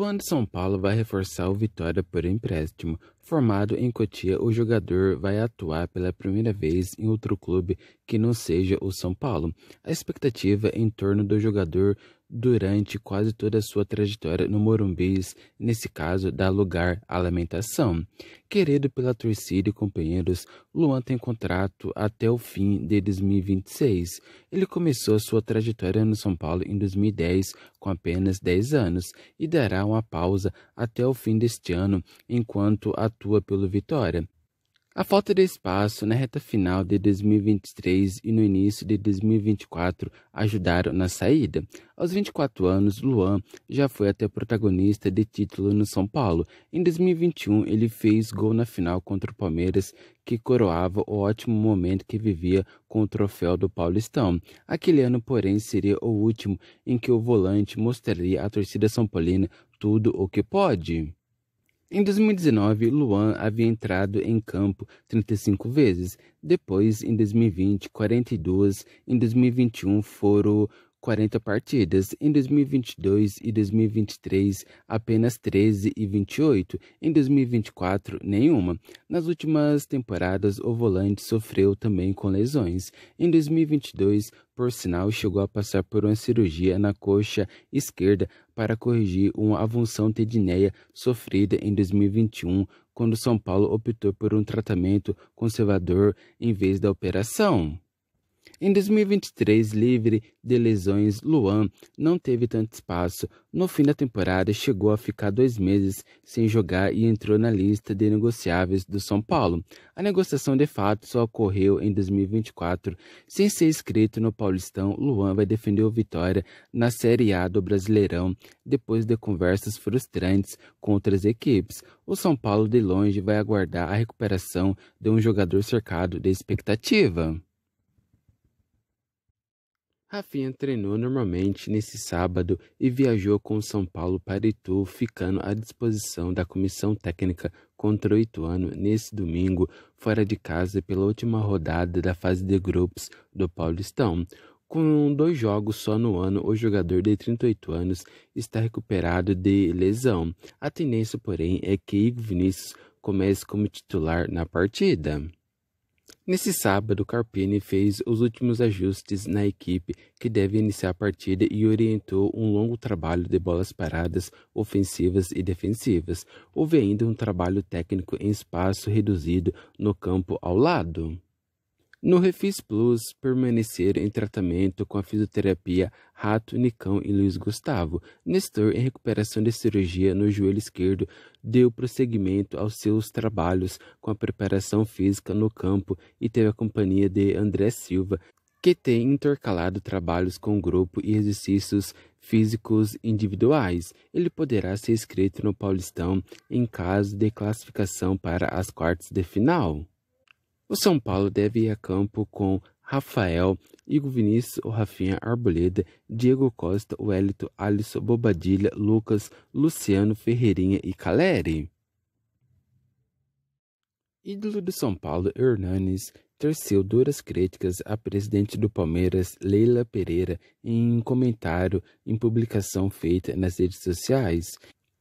Luan de São Paulo vai reforçar o Vitória por empréstimo. Formado em Cotia, o jogador vai atuar pela primeira vez em outro clube que não seja o São Paulo. A expectativa é em torno do jogador durante quase toda a sua trajetória no Morumbis, nesse caso, dá lugar à lamentação. Querido pela torcida e companheiros, Luan tem contrato até o fim de 2026. Ele começou sua trajetória no São Paulo em 2010, com apenas 10 anos, e dará uma pausa até o fim deste ano, enquanto atua pelo Vitória. A falta de espaço na reta final de 2023 e no início de 2024 ajudaram na saída. Aos 24 anos, Luan já foi até protagonista de título no São Paulo. Em 2021, ele fez gol na final contra o Palmeiras, que coroava o ótimo momento que vivia com o troféu do Paulistão. Aquele ano, porém, seria o último em que o volante mostraria à torcida são paulina tudo o que pode. Em 2019, Luan havia entrado em campo 35 vezes, depois em 2020, 42, em 2021 foram 40 partidas, em 2022 e 2023 apenas 13 e 28, em 2024 nenhuma. Nas últimas temporadas, o volante sofreu também com lesões. Em 2022, por sinal, chegou a passar por uma cirurgia na coxa esquerda para corrigir uma avulsão tedineia sofrida em 2021, quando São Paulo optou por um tratamento conservador em vez da operação. Em 2023, livre de lesões, Luan não teve tanto espaço. No fim da temporada, chegou a ficar dois meses sem jogar e entrou na lista de negociáveis do São Paulo. A negociação de fato só ocorreu em 2024. Sem ser inscrito no Paulistão, Luan vai defender o Vitória na Série A do Brasileirão depois de conversas frustrantes com outras equipes. O São Paulo, de longe, vai aguardar a recuperação de um jogador cercado de expectativa. Rafinha treinou normalmente nesse sábado e viajou com São Paulo para Itu, ficando à disposição da comissão técnica contra o Ituano nesse domingo, fora de casa pela última rodada da fase de grupos do Paulistão. Com dois jogos só no ano, o jogador de 38 anos está recuperado de lesão. A tendência, porém, é que Igor Vinícius comece como titular na partida. Nesse sábado, Carpini fez os últimos ajustes na equipe que deve iniciar a partida e orientou um longo trabalho de bolas paradas, ofensivas e defensivas. Houve ainda um trabalho técnico em espaço reduzido no campo ao lado. No Refis Plus, permaneceram em tratamento com a fisioterapia Rato, Nicão e Luiz Gustavo. Nestor, em recuperação de cirurgia no joelho esquerdo, deu prosseguimento aos seus trabalhos com a preparação física no campo e teve a companhia de André Silva, que tem intercalado trabalhos com grupo e exercícios físicos individuais. Ele poderá ser inscrito no Paulistão em caso de classificação para as quartas de final. O São Paulo deve ir a campo com Rafael, Igor Vinícius, o Rafinha Arboleda, Diego Costa, Wellington, Alisson, Bobadilha, Lucas, Luciano, Ferreirinha e Caleri. Ídolo do São Paulo, Hernanes, terceu duras críticas à presidente do Palmeiras, Leila Pereira, em um comentário em publicação feita nas redes sociais.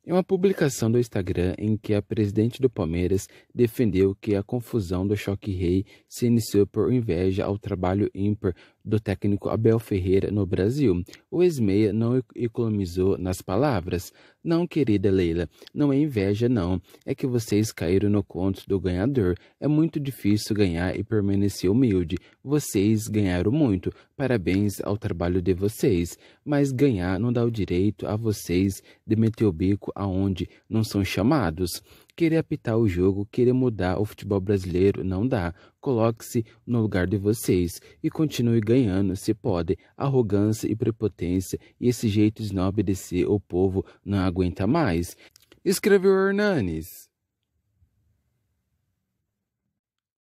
Em é uma publicação do Instagram em que a presidente do Palmeiras defendeu que a confusão do choque rei se iniciou por inveja ao trabalho ímpar do técnico Abel Ferreira no Brasil. O Esmeia não economizou nas palavras. Não, querida Leila, não é inveja, não. É que vocês caíram no conto do ganhador. É muito difícil ganhar e permanecer humilde. Vocês ganharam muito. Parabéns ao trabalho de vocês. Mas ganhar não dá o direito a vocês de meter o bico aonde não são chamados. Querer apitar o jogo, querer mudar o futebol brasileiro, não dá. Coloque-se no lugar de vocês e continue ganhando, se pode. Arrogância e prepotência e esse jeito de não obedecer o povo não aguenta mais. Escreveu Hernanes.